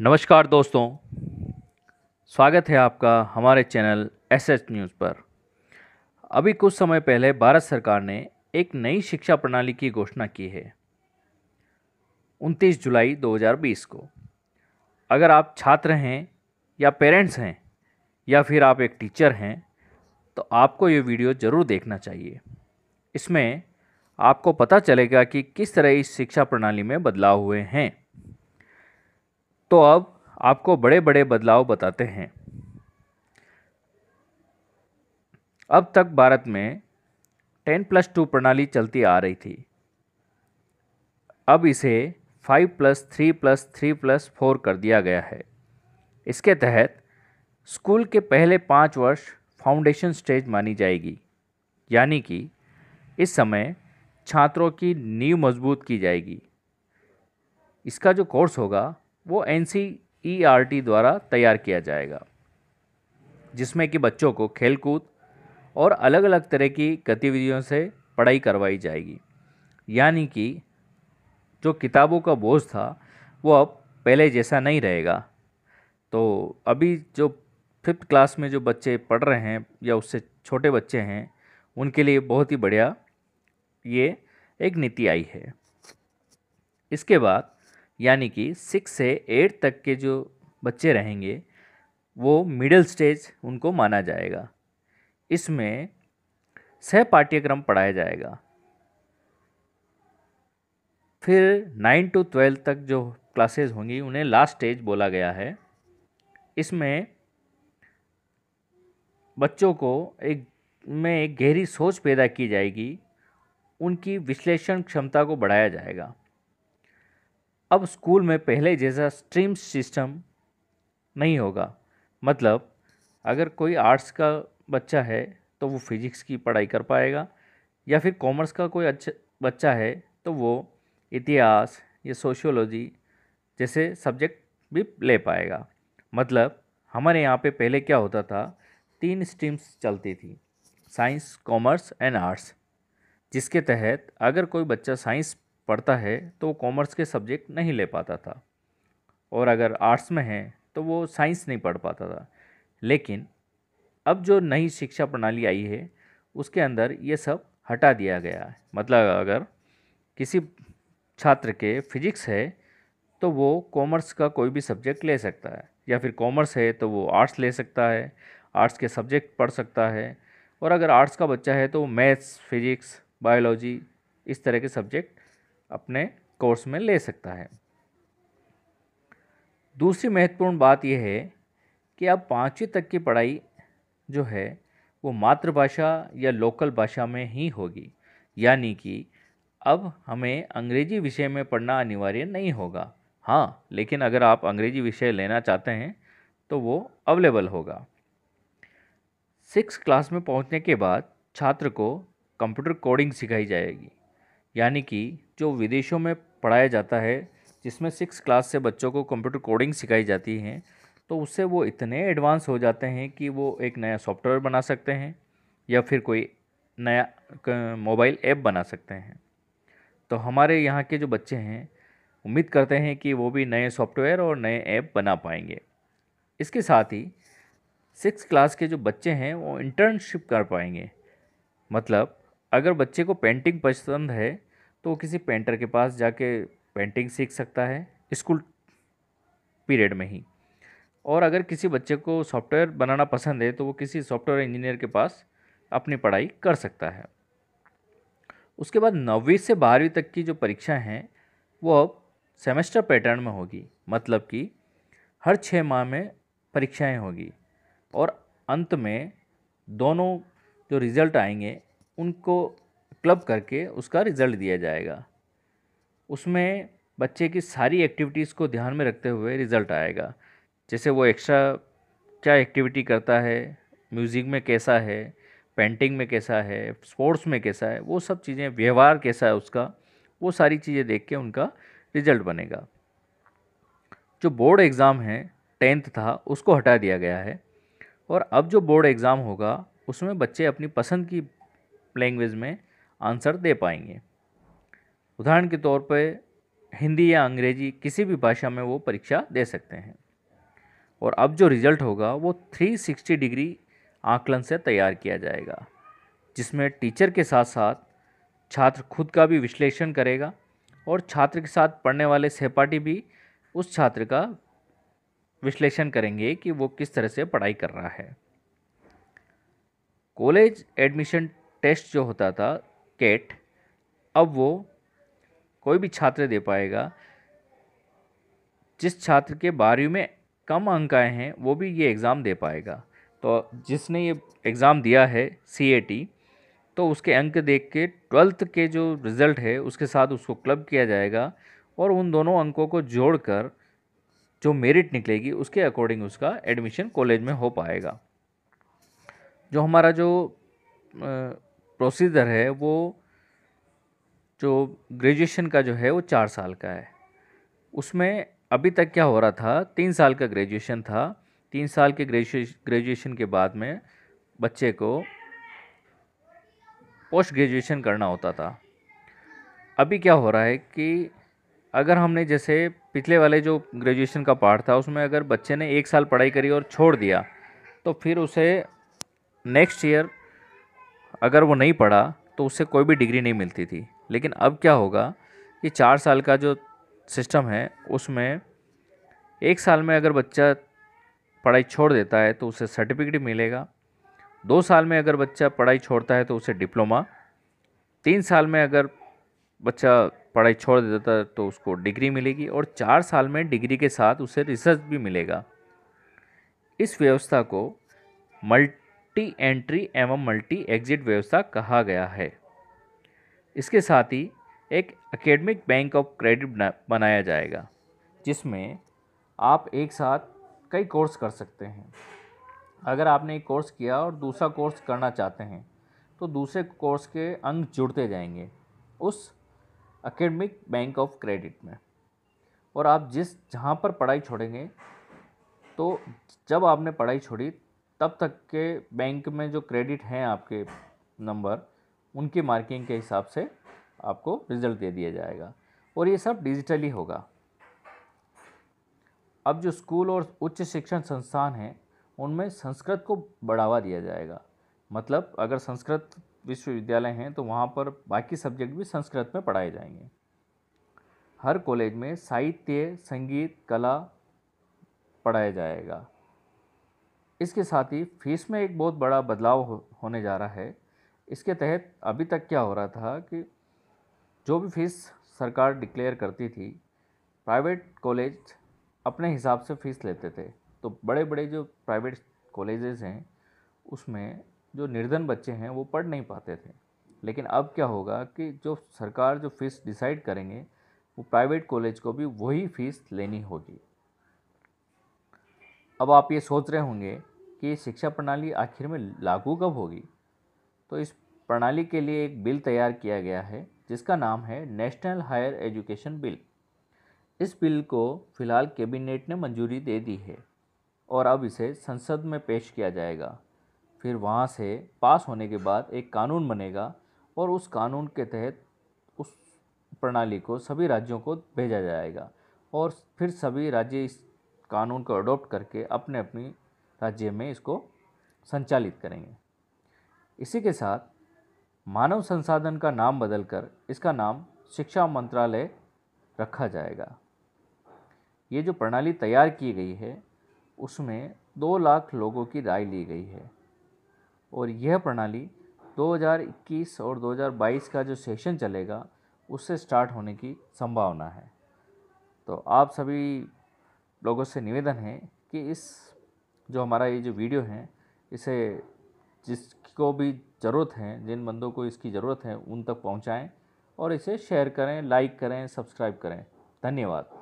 नमस्कार दोस्तों स्वागत है आपका हमारे चैनल एस एच न्यूज़ पर अभी कुछ समय पहले भारत सरकार ने एक नई शिक्षा प्रणाली की घोषणा की है 29 जुलाई 2020 को अगर आप छात्र हैं या पेरेंट्स हैं या फिर आप एक टीचर हैं तो आपको ये वीडियो ज़रूर देखना चाहिए इसमें आपको पता चलेगा कि किस तरह इस शिक्षा प्रणाली में बदलाव हुए हैं तो अब आपको बड़े बड़े बदलाव बताते हैं अब तक भारत में टेन प्लस टू प्रणाली चलती आ रही थी अब इसे five plus three plus three plus four कर दिया गया है इसके तहत स्कूल के पहले पाँच वर्ष फाउंडेशन स्टेज मानी जाएगी यानी कि इस समय छात्रों की नींव मजबूत की जाएगी इसका जो कोर्स होगा वो एन e द्वारा तैयार किया जाएगा जिसमें कि बच्चों को खेलकूद और अलग अलग तरह की गतिविधियों से पढ़ाई करवाई जाएगी यानी कि जो किताबों का बोझ था वो अब पहले जैसा नहीं रहेगा तो अभी जो फिफ्थ क्लास में जो बच्चे पढ़ रहे हैं या उससे छोटे बच्चे हैं उनके लिए बहुत ही बढ़िया ये एक नीति आई है इसके बाद यानी कि सिक्स से एट तक के जो बच्चे रहेंगे वो मिडिल स्टेज उनको माना जाएगा इसमें सह पाठ्यक्रम पढ़ाया जाएगा फिर नाइन टू ट्वेल्व तक जो क्लासेस होंगी उन्हें लास्ट स्टेज बोला गया है इसमें बच्चों को एक में एक गहरी सोच पैदा की जाएगी उनकी विश्लेषण क्षमता को बढ़ाया जाएगा अब स्कूल में पहले जैसा स्ट्रीम सिस्टम नहीं होगा मतलब अगर कोई आर्ट्स का बच्चा है तो वो फिज़िक्स की पढ़ाई कर पाएगा या फिर कॉमर्स का कोई अच्छा बच्चा है तो वो इतिहास या सोशियोलॉजी जैसे सब्जेक्ट भी ले पाएगा मतलब हमारे यहाँ पे पहले क्या होता था तीन स्ट्रीम्स चलती थी साइंस कॉमर्स एंड आर्ट्स जिसके तहत अगर कोई बच्चा साइंस पढ़ता है तो वो कॉमर्स के सब्जेक्ट नहीं ले पाता था और अगर आर्ट्स में है तो वो साइंस नहीं पढ़ पाता था लेकिन अब जो नई शिक्षा प्रणाली आई है उसके अंदर ये सब हटा दिया गया है मतलब अगर किसी छात्र के फिजिक्स है तो वो कॉमर्स का कोई भी सब्जेक्ट ले सकता है या फिर कॉमर्स है तो वो आर्ट्स ले सकता है आर्ट्स के सब्जेक्ट पढ़ सकता है और अगर आर्ट्स का बच्चा है तो मैथ्स फिजिक्स बायोलॉजी इस तरह के सब्जेक्ट अपने कोर्स में ले सकता है दूसरी महत्वपूर्ण बात यह है कि अब पाँचवीं तक की पढ़ाई जो है वो मातृभाषा या लोकल भाषा में ही होगी यानी कि अब हमें अंग्रेजी विषय में पढ़ना अनिवार्य नहीं होगा हाँ लेकिन अगर आप अंग्रेजी विषय लेना चाहते हैं तो वो अवेलेबल होगा सिक्स क्लास में पहुंचने के बाद छात्र को कंप्यूटर कोडिंग सिखाई जाएगी यानी कि जो विदेशों में पढ़ाया जाता है जिसमें सिक्स क्लास से बच्चों को कंप्यूटर कोडिंग सिखाई जाती है तो उससे वो इतने एडवांस हो जाते हैं कि वो एक नया सॉफ्टवेयर बना सकते हैं या फिर कोई नया मोबाइल ऐप बना सकते हैं तो हमारे यहाँ के जो बच्चे हैं उम्मीद करते हैं कि वो भी नए सॉफ्टवेयर और नए ऐप बना पाएंगे इसके साथ ही सिक्स क्लास के जो बच्चे हैं वो इंटर्नशिप कर पाएंगे मतलब अगर बच्चे को पेंटिंग पसंद है तो वो किसी पेंटर के पास जाके पेंटिंग सीख सकता है स्कूल पीरियड में ही और अगर किसी बच्चे को सॉफ्टवेयर बनाना पसंद है तो वो किसी सॉफ्टवेयर इंजीनियर के पास अपनी पढ़ाई कर सकता है उसके बाद नौवीं से बारहवीं तक की जो परीक्षा हैं वो अब सेमेस्टर पैटर्न में होगी मतलब कि हर छः माह में परीक्षाएं होगी और अंत में दोनों जो रिज़ल्ट आएंगे उनको क्लब करके उसका रिज़ल्ट दिया जाएगा उसमें बच्चे की सारी एक्टिविटीज़ को ध्यान में रखते हुए रिज़ल्ट आएगा जैसे वो एक्स्ट्रा क्या एक्टिविटी करता है म्यूज़िक में कैसा है पेंटिंग में कैसा है स्पोर्ट्स में कैसा है वो सब चीज़ें व्यवहार कैसा है उसका वो सारी चीज़ें देख के उनका रिजल्ट बनेगा जो बोर्ड एग्ज़ाम है टेंथ था उसको हटा दिया गया है और अब जो बोर्ड एग्ज़ाम होगा उसमें बच्चे अपनी पसंद की लैंग्वेज में आंसर दे पाएंगे उदाहरण के तौर पर हिंदी या अंग्रेजी किसी भी भाषा में वो परीक्षा दे सकते हैं और अब जो रिज़ल्ट होगा वो 360 डिग्री आकलन से तैयार किया जाएगा जिसमें टीचर के साथ साथ छात्र खुद का भी विश्लेषण करेगा और छात्र के साथ पढ़ने वाले सहपाठी भी उस छात्र का विश्लेषण करेंगे कि वो किस तरह से पढ़ाई कर रहा है कॉलेज एडमिशन टेस्ट जो होता था कैट अब वो कोई भी छात्र दे पाएगा जिस छात्र के बारहवीं में कम अंक आए हैं वो भी ये एग्ज़ाम दे पाएगा तो जिसने ये एग्ज़ाम दिया है सी तो उसके अंक देख के ट्वेल्थ के जो रिज़ल्ट है उसके साथ उसको क्लब किया जाएगा और उन दोनों अंकों को जोड़कर जो मेरिट निकलेगी उसके अकॉर्डिंग उसका एडमिशन कॉलेज में हो पाएगा जो हमारा जो प्रोसीज़र है वो जो ग्रेजुएशन का जो है वो चार साल का है उसमें अभी तक क्या हो रहा था तीन साल का ग्रेजुएशन था तीन साल के ग्रेजुएशन के बाद में बच्चे को पोस्ट ग्रेजुएशन करना होता था अभी क्या हो रहा है कि अगर हमने जैसे पिछले वाले जो ग्रेजुएशन का पार्ट था उसमें अगर बच्चे ने एक साल पढ़ाई करी और छोड़ दिया तो फिर उसे नेक्स्ट ईयर अगर वो नहीं पढ़ा तो उससे कोई भी डिग्री नहीं मिलती थी लेकिन अब क्या होगा कि चार साल का जो सिस्टम है उसमें एक साल में अगर बच्चा पढ़ाई छोड़ देता है तो उसे सर्टिफिकेट मिलेगा दो साल में अगर बच्चा पढ़ाई छोड़ता है तो उसे डिप्लोमा तीन साल में अगर बच्चा पढ़ाई छोड़ देता है तो उसको डिग्री मिलेगी और चार साल में डिग्री के साथ उसे रिसर्च भी मिलेगा इस व्यवस्था को मल्ट मल्टी एंट्री एवं मल्टी एग्जिट व्यवस्था कहा गया है इसके साथ ही एक एकेडमिक बैंक ऑफ क्रेडिट बनाया जाएगा जिसमें आप एक साथ कई कोर्स कर सकते हैं अगर आपने एक कोर्स किया और दूसरा कोर्स करना चाहते हैं तो दूसरे कोर्स के अंग जुड़ते जाएंगे उस एकेडमिक बैंक ऑफ क्रेडिट में और आप जिस जहाँ पर पढ़ाई छोड़ेंगे तो जब आपने पढ़ाई छोड़ी तब तक के बैंक में जो क्रेडिट हैं आपके नंबर उनकी मार्किंग के हिसाब से आपको रिज़ल्ट दे दिया जाएगा और ये सब डिजिटली होगा अब जो स्कूल और उच्च शिक्षण संस्थान हैं उनमें संस्कृत को बढ़ावा दिया जाएगा मतलब अगर संस्कृत विश्वविद्यालय हैं तो वहाँ पर बाकी सब्जेक्ट भी संस्कृत में पढ़ाए जाएंगे हर कॉलेज में साहित्य संगीत कला पढ़ाया जाएगा इसके साथ ही फीस में एक बहुत बड़ा बदलाव हो, होने जा रहा है इसके तहत अभी तक क्या हो रहा था कि जो भी फीस सरकार डिक्लेयर करती थी प्राइवेट कॉलेज अपने हिसाब से फ़ीस लेते थे तो बड़े बड़े जो प्राइवेट कॉलेजेस हैं उसमें जो निर्धन बच्चे हैं वो पढ़ नहीं पाते थे लेकिन अब क्या होगा कि जो सरकार जो फ़ीस डिसाइड करेंगे वो प्राइवेट कॉलेज को भी वही फ़ीस लेनी होगी अब आप ये सोच रहे होंगे कि शिक्षा प्रणाली आखिर में लागू कब होगी तो इस प्रणाली के लिए एक बिल तैयार किया गया है जिसका नाम है नेशनल हायर एजुकेशन बिल इस बिल को फिलहाल कैबिनेट ने मंजूरी दे दी है और अब इसे संसद में पेश किया जाएगा फिर वहाँ से पास होने के बाद एक कानून बनेगा और उस कानून के तहत उस प्रणाली को सभी राज्यों को भेजा जाएगा और फिर सभी राज्य इस कानून को अडोप्ट करके अपने अपनी राज्य में इसको संचालित करेंगे इसी के साथ मानव संसाधन का नाम बदलकर इसका नाम शिक्षा मंत्रालय रखा जाएगा ये जो प्रणाली तैयार की गई है उसमें दो लाख लोगों की राय ली गई है और यह प्रणाली 2021 और 2022 का जो सेशन चलेगा उससे स्टार्ट होने की संभावना है तो आप सभी लोगों से निवेदन है कि इस जो हमारा ये जो वीडियो है इसे जिसको भी ज़रूरत है जिन बंदों को इसकी ज़रूरत है उन तक पहुँचाएँ और इसे शेयर करें लाइक करें सब्सक्राइब करें धन्यवाद